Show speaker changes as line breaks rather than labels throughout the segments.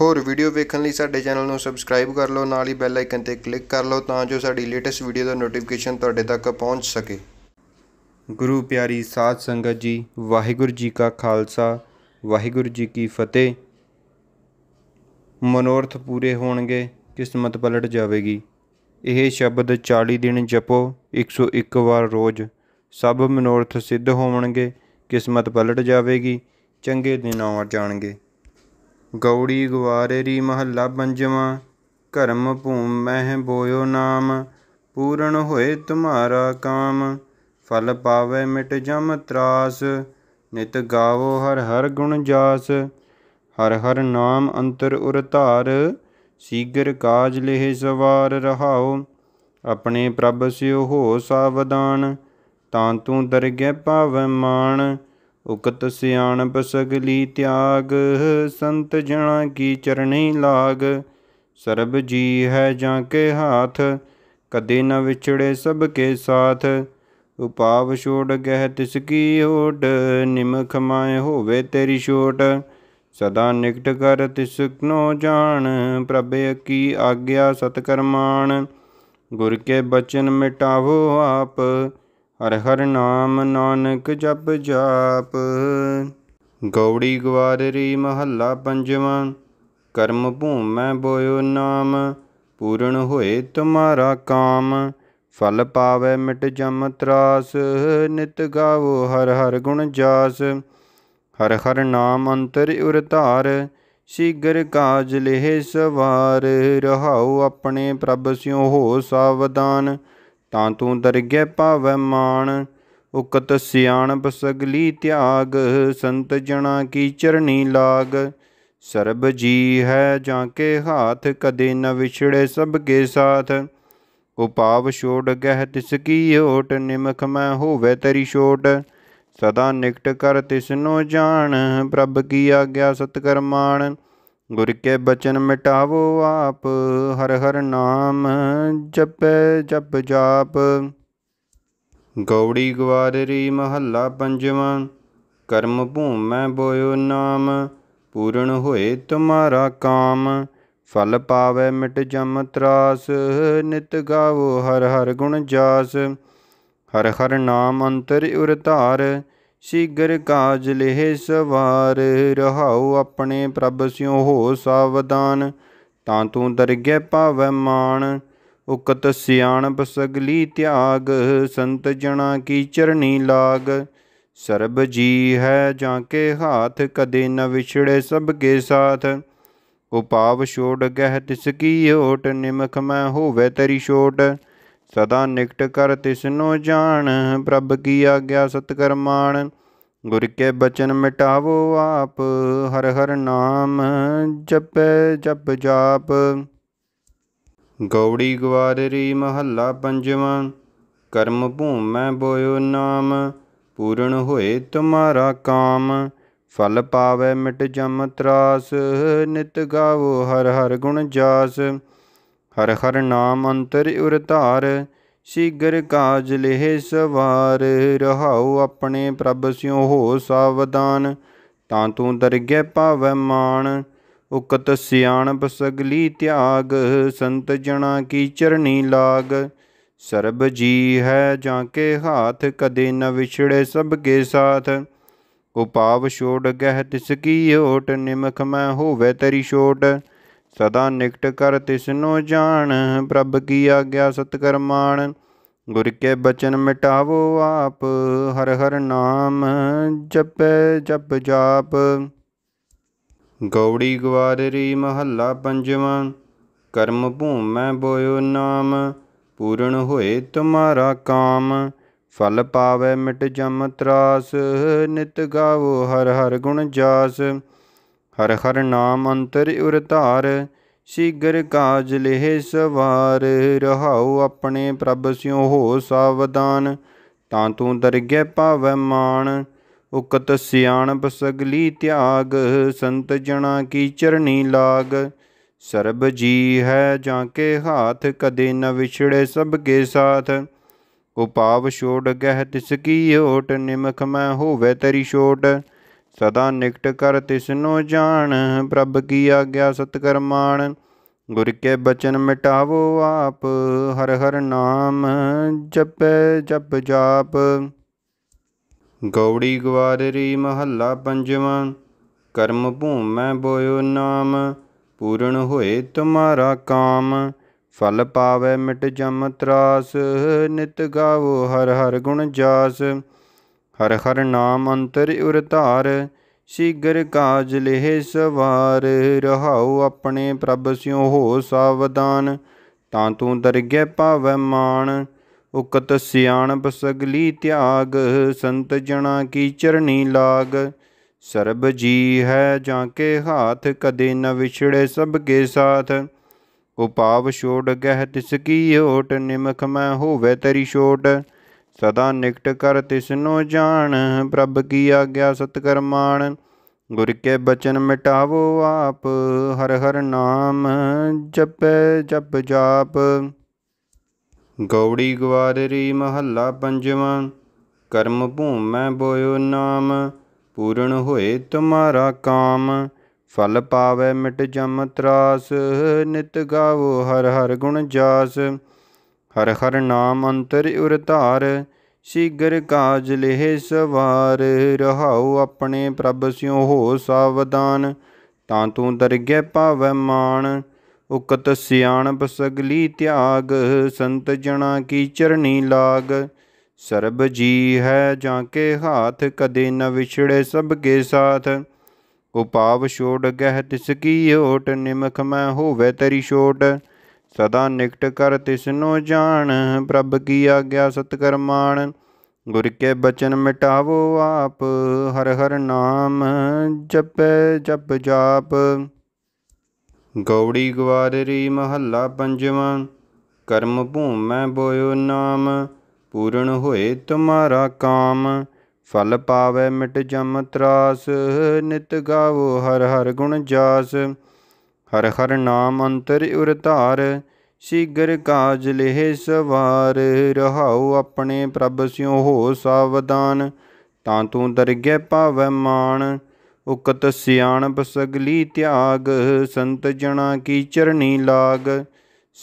ਹੋਰ ਵੀਡੀਓ ਵੇਖਣ ਲਈ ਸਾਡੇ ਚੈਨਲ ਨੂੰ ਸਬਸਕ੍ਰਾਈਬ ਕਰ ਲਓ ਨਾਲ ਹੀ ਬੈਲ ਆਈਕਨ ਤੇ ਕਲਿੱਕ ਕਰ ਲਓ ਤਾਂ ਜੋ ਸਾਡੀ ਲੇਟੈਸਟ ਵੀਡੀਓ ਦਾ ਨੋਟੀਫਿਕੇਸ਼ਨ ਤੁਹਾਡੇ ਤੱਕ ਪਹੁੰਚ ਸਕੇ ਗੁਰੂ ਪਿਆਰੀ ਸਾਧ ਸੰਗਤ ਜੀ ਵਾਹਿਗੁਰੂ ਜੀ ਕਾ ਖਾਲਸਾ ਵਾਹਿਗੁਰੂ ਜੀ ਕੀ ਫਤਿਹ ਮਨੋਰਥ ਪੂਰੇ ਹੋਣਗੇ ਕਿਸਮਤ ਪਲਟ ਜਾਵੇਗੀ ਇਹ ਸ਼ਬਦ 40 ਦਿਨ ਜਪੋ 101 ਵਾਰ ਰੋਜ਼ ਸਭ ਮਨੋਰਥ ਸਿੱਧ ਹੋਣਗੇ ਕਿਸਮਤ ਪਲਟ ਜਾਵੇਗੀ ਚੰਗੇ ਦਿਨ ਆ ਜਾਣਗੇ ਗਵਾਰੇ ਗਵਾਰੇਰੀ ਮਹੱਲਾ ਪੰਜਵਾਂ ਕਰਮ ਭੂਮ ਮਹਿ ਬੋਇਓ ਨਾਮ ਪੂਰਨ ਹੋਏ ਤੁਮਾਰਾ ਕਾਮ ਫਲ ਪਾਵੇ ਮਿਟ ਜਮ ਤਰਾਸ ਨਿਤ ਗਾਵੋ ਹਰ ਹਰ ਗੁਣ ਜਾਸ ਹਰ ਹਰ ਨਾਮ ਅੰਤਰ ਉਰ ਧਾਰ ਸੀਗਰ ਕਾਜ ਲਿਹਿ ਸਵਾਰ ਰਹਾਓ ਆਪਣੇ ਪ੍ਰਭ ਸਿਓ ਹੋ ਸਾਵਧਾਨ ਤਾਂ ਤੂੰ ਦਰਗਹਿ ਪਾਵੈ ਮਾਨ ਉਕਤ ਸਿਆਣਪ ਸਗਲੀ ਤਿਆਗ ਸੰਤ ਜਣਾ ਕੀ ਚਰਣੀ ਲਾਗ ਸਰਬ ਜੀ ਹੈ ਜਾਂ ਕੇ ਹਾਥ ਕਦੇ ਨ ਵਿਛੜੇ ਸਭ ਕੇ ਸਾਥ ਉਪਾਵ ਛੋੜ ਗਹਿ ਤਿਸ ਕੀ ਓਟ ਨਿਮਖ ਮਾਇ ਹੋਵੇ ਤੇਰੀ ਛੋਟ ਸਦਾ ਨਿਕਟ ਕਰ ਤਿਸ ਨੋ ਜਾਣ ਪ੍ਰਭ ਕੀ ਆਗਿਆ ਸਤ ਕਰਮਾਨ ਗੁਰ ਕੇ ਬਚਨ ਮਿਟਾਵੋ ਆਪ ਹਰ ਹਰ ਨਾਮ ਨਾਨਕ ਜਪ ਜਾਪ ਗੌੜੀ ਗਵਾਰੀ ਮਹੱਲਾ ਪੰਜਵਾਂ ਕਰਮ ਭੂਮੈ ਬੋਇਓ ਨਾਮ ਪੂਰਨ ਹੋਏ ਤੁਮਾਰਾ ਕਾਮ ਫਲ ਪਾਵੇ ਮਿਟ ਜਮ ਤਰਾਸ ਨਿਤ ਗਾਵੋ ਹਰ ਹਰ ਗੁਣ ਜਾਸ ਹਰ ਹਰ ਨਾਮ ਅੰਤਰ ਉਰ ਧਾਰ ਸੀਗਰ ਕਾਜ ਲਿਹੇ ਸਵਾਰ ਰਹਾਉ ਆਪਣੇ ਪ੍ਰਭ ਸਿਉ ਹੋ ਸਾਵਧਾਨ ਤਾਂ ਤੂੰ ਦਰਗਹਿ ਪਾਵੈ ਮਾਨ ਉਕਤ ਸਿਆਣਪ ਸਗਲੀ ਤਿਆਗ ਸੰਤ ਜਣਾ ਕੀ ਚਰਣੀ ਲਾਗ ਸਰਬ ਜੀ ਹੈ ਜਾਂ ਕੇ ਹਾਥ ਕਦੇ ਨ ਵਿਛੜੇ ਸਭ ਕੇ ਸਾਥ ਉਪਾਵ ਛੋੜ ਗਹਿ ਤਿਸ ਕੀ ਓਟ ਨਿਮਖ ਮੈਂ ਹੋਵੇ ਤੇਰੀ ਛੋਟ ਸਦਾ ਨਿਕਟ ਕਰ ਤਿਸਨੋ ਜਾਣ ਪ੍ਰਭ ਕੀ ਆਗਿਆ ਸਤ ਕਰਮਾਨ ਗੁਰ ਕੇ ਬਚਨ ਮਿਟਾਵੋ ਆਪ ਹਰ ਹਰ ਨਾਮ ਜਪੈ ਜਪ ਜਾਪ ਗੌੜੀ ਗਵਾਰੀ ਮਹੱਲਾ ਪੰਜਵਾਂ ਕਰਮ ਭੂਮੈ ਬੋਇਓ ਨਾਮ ਪੂਰਨ ਹੋਏ ਤੁਮਾਰਾ ਕਾਮ ਫਲ ਪਾਵੇ ਮਿਟ ਜਮ ਤਰਾਸ ਨਿਤ ਗਾਵੋ ਹਰ ਹਰ ਗੁਣ ਜਾਸ ਹਰ ਹਰ ਨਾਮ ਅੰਤਰ ਉਰਤਾਰ ਸ਼ੀਗਰ ਕਾਜ ਲਹਿ ਸਵਾਰ ਰਹਾਉ ਆਪਣੇ ਪ੍ਰਭ ਸਿਉ ਹੋ ਸਾਵਧਾਨ ਤਾਂ ਤੂੰ ਦਰਗਹਿ ਪਾਵੈ ਮਾਨ ਉਕਤ ਸਿਆਣ ਬਸਗਲੀ ਤਿਆਗ ਸੰਤ ਜਣਾ ਕੀ ਚਰਨੀ ਲਾਗ ਸਰਬ ਜੀ ਹੈ ਜਾਂ ਕੇ ਹਾਥ ਕਦੇ ਨ ਵਿਛੜੇ ਸਭ ਕੇ ਸਾਥ ਉਪਾਵ ਛੋੜ ਗਹਿ ਤਿਸ ਕੀ ਓਟ ਨਿਮਖ ਮੈਂ ਹੋਵੇ ਤੇਰੀ ਛੋਟ ਸਦਾ ਨਿਕਟ ਕਰ ਤਿਸਨੋ ਜਾਣ ਪ੍ਰਭ ਕੀ ਆਗਿਆ ਸਤ ਕਰਮਾਣ ਗੁਰ ਕੇ ਬਚਨ ਮਿਟਾਵੋ ਆਪ ਹਰ ਹਰ ਨਾਮ ਜਪੈ ਜਪ ਜਾਪ ਗੌੜੀ ਗਵਾਰੀ ਮਹੱਲਾ ਪੰਜਵਾਂ ਕਰਮ ਭੂਮੈ ਬੋਇਓ ਨਾਮ ਪੂਰਨ ਹੋਏ ਤੁਮਾਰਾ ਕਾਮ ਫਲ ਪਾਵੇ ਮਿਟ ਜਮ ਤਰਾਸ ਨਿਤ ਗਾਵੋ ਹਰ ਹਰ ਗੁਣ ਜਾਸ ਹਰ ਹਰ ਨਾਮ ਅੰਤਰ ਉਰ ਧਾਰ ਸੀਗਰ ਕਾਜ ਲਹਿ ਸਵਾਰ ਰਹਾਉ ਆਪਣੇ ਪ੍ਰਭ ਸਿਉ ਹੋ ਸਾਵਧਾਨ ਤਾਂ ਤੂੰ ਦਰਗੇ ਪਾਵੈ ਮਾਨ ਉਕਤ ਸਿਆਣ ਬਸਗਲੀ ਤਿਆਗ ਸੰਤ ਜਣਾ ਕੀ ਚਰਣੀ ਲਾਗ ਸਰਬ ਜੀ ਹੈ ਜਾਂ ਕੇ ਹਾਥ ਕਦੇ ਨ ਵਿਛੜੇ ਸਭ ਕੇ ਸਾਥ ਉਪਾਵ ਛੋੜ ਗਹਿ ਤਿਸ ਕੀ ਓਟ ਨਿਮਖ ਮੈਂ ਹੋਵੇ ਤੇਰੀ ਛੋਟ ਸਦਾ ਨਿਕਟ ਕਰ ਤਿਸਨੋ ਜਾਣ ਪ੍ਰਭ ਕੀ ਆਗਿਆ ਸਤ ਕਰਮਾਣ ਗੁਰ ਕੇ ਬਚਨ ਮਿਟਾਵੋ ਆਪ ਹਰ ਹਰ ਨਾਮ ਜਪੈ ਜਪ ਜਾਪ ਗੌੜੀ ਗਵਾਰੀ ਮਹੱਲਾ ਪੰਜਵਾਂ ਕਰਮ ਭੂਮੈ ਬੋਇਓ ਨਾਮ ਪੂਰਨ ਹੋਏ ਤੁਮਾਰਾ ਕਾਮ ਫਲ ਪਾਵੇ ਮਿਟ ਜਮ ਤਰਾਸ ਨਿਤ ਗਾਵੋ ਹਰ ਹਰ ਗੁਣ ਜਾਸ ਹਰ ਹਰ ਨਾਮ ਅੰਤਰ ਉਰ ਧਾਰ ਸੀਗਰ ਕਾਜ ਲਹਿ ਸਵਾਰ ਰਹਾਉ ਆਪਣੇ ਪ੍ਰਭ ਸਿਉ ਹੋ ਸਾਵਧਾਨ ਤਾਂ ਤੂੰ ਦਰਗੇ ਪਾਵੈ ਮਾਨ ਉਕਤ ਸਿਆਣ ਬਸਗਲੀ ਤਿਆਗ ਸੰਤ ਜਣਾ ਕੀ ਚਰਣੀ ਲਾਗ ਸਰਬ ਜੀ ਹੈ ਜਾਂ ਕੇ ਹਾਥ ਕਦੇ ਨ ਵਿਛੜੇ ਸਭ ਕੇ ਸਾਥ ਉਪਾਵ ਛੋੜ ਗਹਿ ਤਿਸ ਕੀ ਓਟ ਨਿਮਖ ਮੈਂ ਹੋਵੇ ਤੇਰੀ ਛੋਟ ਸਦਾ ਨਿਕਟ ਕਰ ਤਿਸਨੋ ਜਾਣ ਪ੍ਰਭ ਕੀ ਆਗਿਆ ਸਤ ਕਰਮਾਣ ਗੁਰ ਕੇ ਬਚਨ ਮਿਟਾਵੋ ਆਪ ਹਰ ਹਰ ਨਾਮ ਜਪੈ ਜਪ ਜਾਪ ਗੌੜੀ ਗਵਾਰੀ ਮਹੱਲਾ ਪੰਜਵਾਂ ਕਰਮ ਭੂਮੈ ਬੋਇਓ ਨਾਮ ਪੂਰਨ ਹੋਏ ਤੁਮਾਰਾ ਕਾਮ ਫਲ ਪਾਵੇ ਮਿਟ ਜਮ ਤਰਾਸ ਨਿਤ ਗਾਵੋ ਹਰ ਹਰ ਗੁਣ ਜਾਸ ਹਰ ਹਰ ਨਾਮ ਅੰਤਰ ਉਰ ਧਾਰ ਸੀਗਰ ਕਾਜ ਲਹਿ ਸਵਾਰ ਰਹਾਉ ਆਪਣੇ ਪ੍ਰਭ ਸਿਉ ਹੋ ਸਾਵਧਾਨ ਤਾਂ ਤੂੰ ਦਰਗਹਿ ਪਾਵੈ ਮਾਨ ਉਕਤ ਸਿਆਣ ਬਸਗਲੀ ਤਿਆਗ ਸੰਤ ਜਣਾ ਕੀ ਚਰਨੀ ਲਾਗ ਸਰਬ ਜੀ ਹੈ ਜਾਂ ਕੇ ਹਾਥ ਕਦੇ ਨ ਵਿਛੜੇ ਸਭ ਕੇ ਸਾਥ ਉਪਾਵ ਛੋੜ ਗਹਿ ਤਿਸ ਕੀ ਓਟ ਨਿਮਖ ਮੈਂ ਹੋਵੇ ਤੇਰੀ ਛੋਟ ਸਦਾ ਨਿਕਟ ਕਰ ਨੂੰ ਜਾਣ ਪ੍ਰਭ ਕੀ ਆਗਿਆ ਸਤ ਕਰਮਾਣ ਗੁਰ ਕੇ ਬਚਨ ਮਿਟਾਵੋ ਆਪ ਹਰ ਹਰ ਨਾਮ ਜਪੈ ਜਪ ਜਾਪ ਗੌੜੀ ਗਵਾਰੀ ਮਹੱਲਾ ਪੰਜਵਾਂ ਕਰਮ ਭੂਮੈ ਬੋਇਓ ਨਾਮ ਪੂਰਨ ਹੋਏ ਤੁਮਾਰਾ ਕਾਮ ਫਲ ਪਾਵੇ ਮਿਟ ਜਮ ਤਰਾਸ ਨਿਤ ਗਾਵੋ ਹਰ ਹਰ ਗੁਣ ਜਾਸ ਹਰ ਹਰ ਨਾਮ ਅੰਤਰ ਉਰ ਧਾਰ ਸੀਗਰ ਕਾਜ ਲਹਿ ਸਵਾਰ ਰਹਾਉ ਆਪਣੇ ਪ੍ਰਭ ਸਿਉ ਹੋ ਸਾਵਧਾਨ ਤਾਂ ਤੂੰ ਦਰਗੇ ਪਾਵੈ ਮਾਨ ਉਕਤ ਸਿਆਣ ਬਸਗਲੀ ਤਿਆਗ ਸੰਤ ਜਣਾ ਕੀ ਚਰਨੀ ਲਾਗ ਸਰਬ ਜੀ ਹੈ ਜਾਂ ਕੇ ਹਾਥ ਕਦੇ ਨ ਵਿਛੜੇ ਸਭ ਕੇ ਸਾਥ ਉਪਾਵ ਛੋੜ ਗਹਿ ਤਿਸ ਕੀ ਓਟ ਨਿਮਖ ਮੈਂ ਹੋਵੇ ਤੇਰੀ ਛੋਟ ਸਦਾ ਨਿਕਟ ਕਰ ਤਿਸਨੋ ਜਾਣ ਪ੍ਰਭ ਕੀ ਆਗਿਆ ਸਤ ਕਰਮਾਣ ਗੁਰ ਕੇ ਬਚਨ ਮਿਟਾਵੋ ਆਪ ਹਰ ਹਰ ਨਾਮ ਜਪੈ ਜਪ ਜਾਪ ਗੌੜੀ ਗਵਾਰੀ ਮਹੱਲਾ ਪੰਜਵਾਂ ਕਰਮ ਭੂਮੈ ਬੋਇਓ ਨਾਮ ਪੂਰਨ ਹੋਏ ਤੁਮਾਰਾ ਕਾਮ ਫਲ ਪਾਵੇ ਮਿਟ ਜਮ ਤਰਾਸ ਨਿਤ ਗਾਵੋ ਹਰ ਹਰ ਗੁਣ ਜਾਸ ਹਰ ਹਰ ਨਾਮ ਅੰਤਰ ਉਰ ਧਾਰ ਸੀਗਰ ਕਾਜ ਲਹਿ ਸਵਾਰ ਰਹਾਉ ਆਪਣੇ ਪ੍ਰਭ ਸਿਉ ਹੋ ਸਾਵਧਾਨ ਤਾਂ ਤੂੰ ਦਰਗਹਿ ਪਾਵੈ ਮਾਨ ਉਕਤ ਸਿਆਣਪ ਸਗਲੀ ਤਿਆਗ ਸੰਤ ਜਣਾ ਕੀ ਚਰਨੀ ਲਾਗ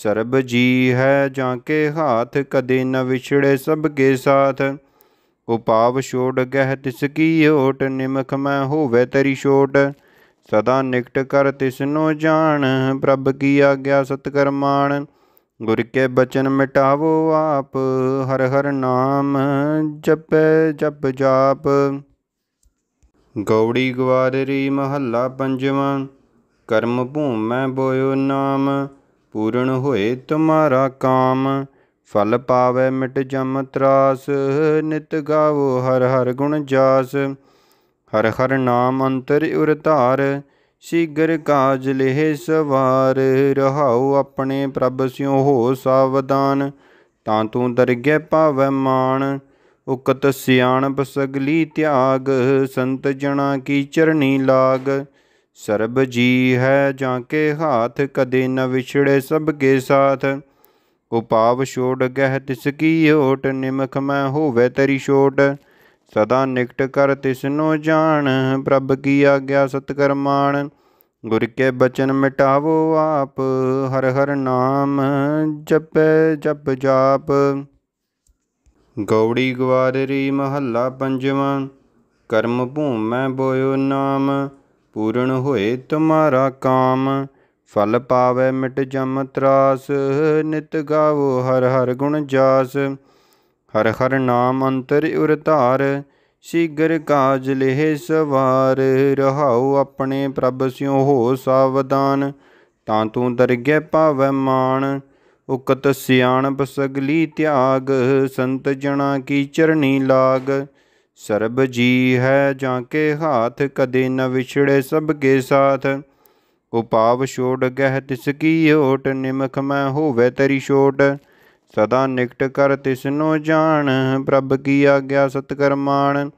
ਸਰਬ ਜੀ ਹੈ ਜਾਂ ਕੇ ਹਾਥ ਕਦੇ ਨ ਵਿਛੜੇ ਸਭ ਕੇ ਸਾਥ ਉਪਾਵ ਛੋੜ ਗਹਿ ਤਿਸ ਕੀ ਓਟ ਨਿਮਖ ਮੈਂ ਹੋਵੇ ਤੇਰੀ ਛੋਟ ਸਦਾ ਨਿਕਟ ਕਰ ਤਿਸਨੋ ਜਾਣ ਪ੍ਰਭ ਕੀ ਆਗਿਆ ਸਤ ਕਰਮਾਣ ਗੁਰ ਕੇ ਬਚਨ ਮਿਟਾਵੋ ਆਪ ਹਰ ਹਰ ਨਾਮ ਜਪੈ ਜਪ ਜਾਪ ਗੌੜੀ ਗਵਾਰੀ ਮਹੱਲਾ ਪੰਜਵਾਂ ਕਰਮ ਭੂਮੈ ਬੋਇਓ ਨਾਮ ਪੂਰਨ ਹੋਏ ਤੁਮਾਰਾ ਕਾਮ ਫਲ ਪਾਵੇ ਮਿਟ ਜਮ ਤਰਾਸ ਨਿਤ ਗਾਵੋ ਹਰ ਹਰ ਗੁਣ ਜਾਸ ਹਰ ਹਰ ਨਾਮ ਅੰਤਰ ਉਰ ਧਾਰ ਸੀਗਰ ਕਾਜ ਲਹਿ ਸਵਾਰ ਰਹਾਉ ਆਪਣੇ ਪ੍ਰਭ ਸਿਉ ਹੋ ਸਾਵਧਾਨ ਤਾਂ ਤੂੰ ਦਰਗੇ ਪਾਵੈ ਮਾਨ ਉਕਤ ਸਿਆਣ ਬਸਗਲੀ ਤਿਆਗ ਸੰਤ ਜਣਾ ਕੀ ਚਰਨੀ ਲਾਗ ਸਰਬ ਜੀ ਹੈ ਜਾਂ ਕੇ ਹਾਥ ਕਦੇ ਨ ਵਿਛੜੇ ਸਭ ਕੇ ਸਾਥ ਉਪਾਵ ਛੋੜ ਗਹਿ ਤਿਸ ਕੀ ਓਟ ਨਿਮਖ ਮੈਂ ਹੋਵੇ ਤੇਰੀ ਛੋਟ ਸਦਾ ਨਿਕਟ ਕਰ ਤਿਸਨੋ ਜਾਣ ਪ੍ਰਭ ਕੀ ਆਗਿਆ ਸਤ ਕਰਮਾਣ ਗੁਰ ਕੇ ਬਚਨ ਮਿਟਾਵੋ ਆਪ ਹਰ ਹਰ ਨਾਮ ਜਪੈ ਜਪ ਜਾਪ ਗੌੜੀ ਗਵਾਰੀ ਮਹੱਲਾ ਪੰਜਵਾਂ ਕਰਮ ਭੂਮੈ ਬੋਇਓ ਨਾਮ ਪੂਰਨ ਹੋਏ ਤੁਮਾਰਾ ਕਾਮ ਫਲ ਪਾਵੇ ਮਿਟ ਜਮ ਤਰਾਸ ਨਿਤ ਗਾਵੋ ਹਰ ਹਰ ਗੁਣ ਜਾਸ ਹਰ ਹਰ ਨਾਮ ਅੰਤਰ ਉਰ ਧਾਰ ਸੀਗਰ ਕਾਜ ਲਹਿ ਸਵਾਰ ਰਹਾਉ ਆਪਣੇ ਪ੍ਰਭ ਸਿਉ ਹੋ ਸਾਵਧਾਨ ਤਾਂ ਤੂੰ ਦਰਗੇ ਪਾਵੈ ਮਾਨ ਉਕਤ ਸਿਆਣ ਬਸਗਲੀ ਤਿਆਗ ਸੰਤ ਜਣਾ ਕੀ ਚਰਣੀ ਲਾਗ ਸਰਬ ਜੀ ਹੈ ਜਾਂ ਕੇ ਹਾਥ ਕਦੇ ਨ ਵਿਛੜੇ ਸਭ ਕੇ ਸਾਥ ਉਪਾਵ ਛੋੜ ਗਹਿ ਤਿਸ ਕੀ ਓਟ ਨਿਮਖ ਮੈਂ ਹੋਵੇ ਤੇਰੀ ਛੋਟ ਸਦਾ ਨਿਕਟ ਕਰ ਤਿਸਨੋ ਜਾਣ ਪ੍ਰਭ ਕੀ ਆਗਿਆ ਸਤ ਕਰਮਾਣ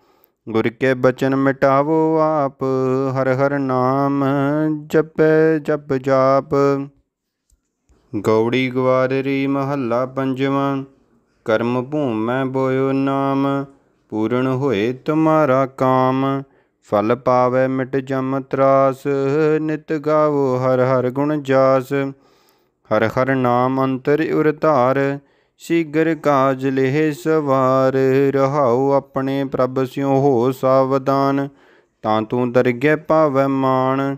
ਗੁਰ ਕੇ ਬਚਨ ਮਿਟਾਵੋ ਆਪ ਹਰ ਹਰ ਨਾਮ ਜਪੈ ਜਪ ਜਾਪ ਗੌੜੀ ਗਵਾਰੀ ਮਹੱਲਾ ਪੰਜਵਾਂ ਕਰਮ ਭੂਮੈ ਬੋਇਓ ਨਾਮ ਪੂਰਨ ਹੋਏ ਤੁਮਾਰਾ ਕਾਮ ਫਲ ਪਾਵੇ ਮਿਟ ਜਮ ਤਰਾਸ ਨਿਤ ਗਾਵੋ ਹਰ ਹਰ ਗੁਣ ਜਾਸ ਹਰ ਹਰ ਨਾਮ ਅੰਤਰ ਉਰ ਧਾਰ ਸੀਗਰ ਕਾਜ ਲਹਿ ਸਵਾਰ ਰਹਾਉ ਆਪਣੇ ਪ੍ਰਭ ਸਿਉ ਹੋ ਸਾਵਧਾਨ ਤਾਂ ਤੂੰ ਦਰਗੇ ਪਾਵੈ ਮਾਨ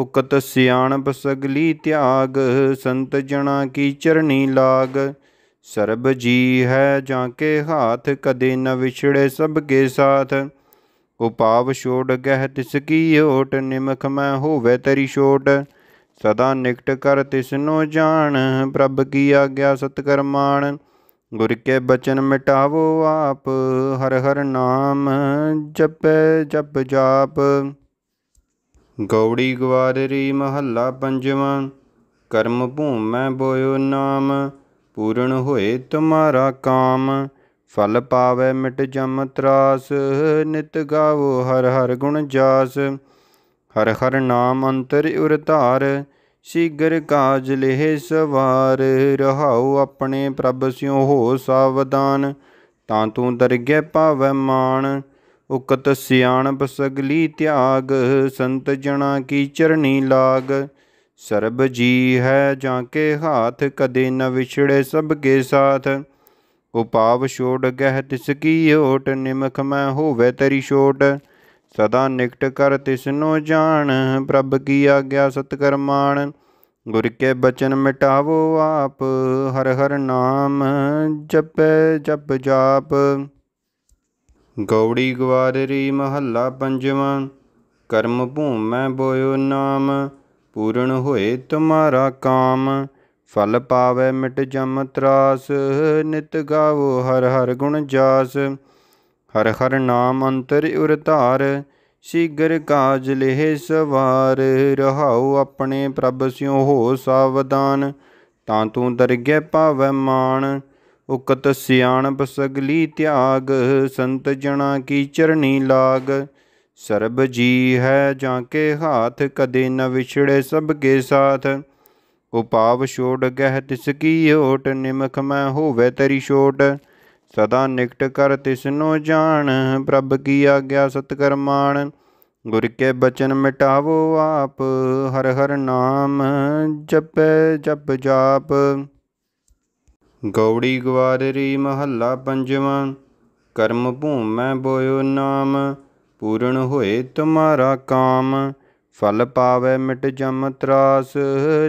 ਉਕਤ ਸਿਆਣ ਬਸਗਲੀ ਤਿਆਗ ਸੰਤ ਜਣਾ ਕੀ ਚਰਨੀ ਲਾਗ ਸਰਬ ਜੀ ਹੈ ਜਾਂ ਕੇ ਹਾਥ ਕਦੇ ਨ ਵਿਛੜੇ ਸਭ ਕੇ ਸਾਥ ਉਪਾਵ ਛੋੜ ਗਹਿ ਤਿਸ ਕੀ ਓਟ ਨਿਮਖ ਮੈਂ ਹੋਵੇ ਤੇਰੀ ਛੋਟ ਸਦਾ ਨਿਕਟ ਕਰ ਨੂੰ ਜਾਣ ਪ੍ਰਭ ਕੀ ਆਗਿਆ ਸਤ ਕਰਮਾਣ ਗੁਰ ਕੇ ਬਚਨ ਮਿਟਾਵੋ ਆਪ ਹਰ ਹਰ ਨਾਮ ਜਪੈ ਜਪ ਜਾਪ ਗੌੜੀ ਗਵਾਰੀ ਮਹੱਲਾ ਪੰਜਵਾਂ ਕਰਮ ਭੂਮੈ ਬੋਇਓ ਨਾਮ ਪੂਰਨ ਹੋਏ ਤੁਮਾਰਾ ਕਾਮ ਫਲ ਪਾਵੇ ਮਿਟ ਜਮ ਤਰਾਸ ਨਿਤ ਗਾਵੋ ਹਰ ਹਰ ਗੁਣ ਜਾਸ ਹਰ ਹਰ ਨਾਮ ਅੰਤਰ ਉਰ ਧਾਰ ਸੀਗਰ ਕਾਜ ਲਹਿ ਸਵਾਰ ਰਹਾਉ ਆਪਣੇ ਪ੍ਰਭ ਸਿਉ ਹੋ ਸਾਵਧਾਨ ਤਾਂ ਤੂੰ ਦਰਗਹਿ ਪਾਵੈ ਮਾਨ ਉਕਤ ਸਿਆਣ ਬਸਗਲੀ ਤਿਆਗ ਸੰਤ ਜਣਾ ਕੀ ਚਰਨੀ ਲਾਗ ਸਰਬ ਜੀ ਹੈ ਜਾਂ ਕੇ ਹਾਥ ਕਦੇ ਨ ਵਿਛੜੇ ਸਭ ਕੇ ਸਾਥ ਉਪਾਵ ਛੋੜ ਗਹਿ ਤਿਸ ਕੀ ਓਟ ਨਿਮਖ ਮੈਂ ਹੋਵੇ ਤੇਰੀ ਛੋਟ ਸਦਾ ਨਿਕਟ ਕਰ ਤਿਸਨੋ ਜਾਣ ਪ੍ਰਭ ਕੀ ਆਗਿਆ ਸਤ ਕਰਮਾਣ ਗੁਰ ਕੇ ਬਚਨ ਮਿਟਾਵੋ ਆਪ ਹਰ ਹਰ ਨਾਮ ਜਪੈ ਜਪ ਜਾਪ ਗੌੜੀ ਗਵਾਰੀ ਮਹੱਲਾ ਪੰਜਵਾਂ ਕਰਮ ਭੂਮੈ ਬੋਇਓ ਨਾਮ ਪੂਰਨ ਹੋਏ ਤੁਮਾਰਾ ਕਾਮ ਫਲ ਪਾਵੇ ਮਿਟ ਜਮ ਤਰਾਸ ਨਿਤ ਗਾਵੋ ਹਰ ਹਰ ਗੁਣ ਜਾਸ ਹਰ ਹਰ ਨਾਮ ਅੰਤਰ ਉਰ ਧਾਰ ਸੀਗਰ ਕਾਜ ਲਹਿ ਸਵਾਰ ਰਹਾਉ ਆਪਣੇ ਪ੍ਰਭ ਸਿਉ ਹੋ ਸਾਵਧਾਨ ਤਾਂ ਤੂੰ ਦਰਗੇ ਪਾਵੈ ਮਾਨ ਉਕਤ ਸਿਆਣ ਬਸਗਲੀ ਤਿਆਗ ਸੰਤ ਜਣਾ ਕੀ ਚਰਨੀ ਲਾਗ ਸਰਬ ਜੀ ਹੈ ਜਾਂ ਕੇ ਹਾਥ ਕਦੇ ਨ ਵਿਛੜੇ ਸਭ ਕੇ ਸਾਥ ਉਪਾਵ ਛੋੜ ਗਹਿ ਤਿਸ ਕੀ ਓਟ ਨਿਮਖ ਮੈਂ ਹੋਵੇ ਤੇਰੀ ਛੋਟ ਸਦਾ ਨਿਕਟ ਕਰ ਤਿਸਨੋ ਜਾਣ ਪ੍ਰਭ ਕੀ ਆਗਿਆ ਸਤ ਕਰਮਾਣ ਗੁਰ ਕੇ ਬਚਨ ਮਿਟਾਵੋ ਆਪ ਹਰ ਹਰ ਨਾਮ ਜਪੈ ਜਪ ਜਾਪ ਗੌੜੀ ਗਵਾਰੀ ਮਹੱਲਾ ਪੰਜਵਾਂ ਕਰਮ ਭੂਮੈ ਬੋਇਓ ਨਾਮ ਪੂਰਨ ਹੋਏ ਤੁਮਾਰਾ ਕਾਮ ਫਲ ਪਾਵੇ ਮਿਟ ਜਮ ਤਰਾਸ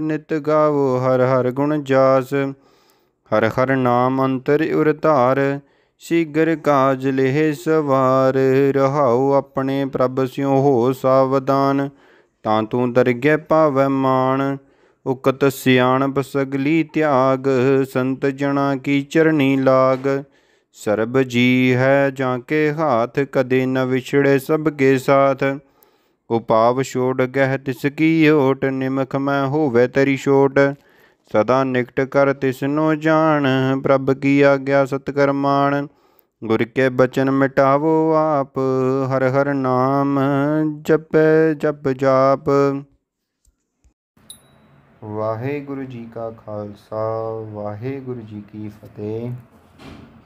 ਨਿਤ ਗਾਵੋ ਹਰ ਹਰ ਗੁਣ ਜਾਸ ਹਰ ਹਰ ਨਾਮ ਅੰਤਰ ਉਰ ਧਾਰ ਸੀਗਰ ਕਾਜ ਲਹਿ ਸਵਾਰ ਰਹਾਉ ਆਪਣੇ ਪ੍ਰਭ ਸਿਉ ਹੋ ਸਾਵਧਾਨ ਤਾਂ ਤੂੰ ਦਰਗੇ ਪਾਵੈ ਮਾਨ ਉਕਤ ਸਿਆਣ ਬਸਗਲੀ ਤਿਆਗ ਸੰਤ ਜਣਾ ਕੀ ਚਰਨੀ ਲਾਗ ਸਰਬ ਜੀ ਹੈ ਜਾਂ ਕੇ ਹਾਥ ਕਦੇ ਨ ਵਿਛੜੇ ਸਭ ਕੇ ਸਾਥ ਉਪਾਵ ਛੋੜ ਗਹਿ ਤਿਸ ਕੀ ਓਟ ਨਿਮਖ ਮੈਂ ਹੋਵੇ ਤੇਰੀ ਛੋਟ ਸਦਾ ਨਿਕਟ ਕਰ ਨੂੰ ਜਾਣ ਪ੍ਰਭ ਕੀ ਆਗਿਆ ਸਤ ਕਰਮਾਨ ਗੁਰ ਕੇ ਬਚਨ ਮਿਟਾਵੋ ਆਪ ਹਰ ਹਰ ਨਾਮ ਜਪੈ ਜਪ ਜਾਪ ਵਾਹਿਗੁਰੂ ਜੀ ਕਾ ਖਾਲਸਾ ਵਾਹਿਗੁਰੂ ਜੀ ਕੀ ਫਤਿਹ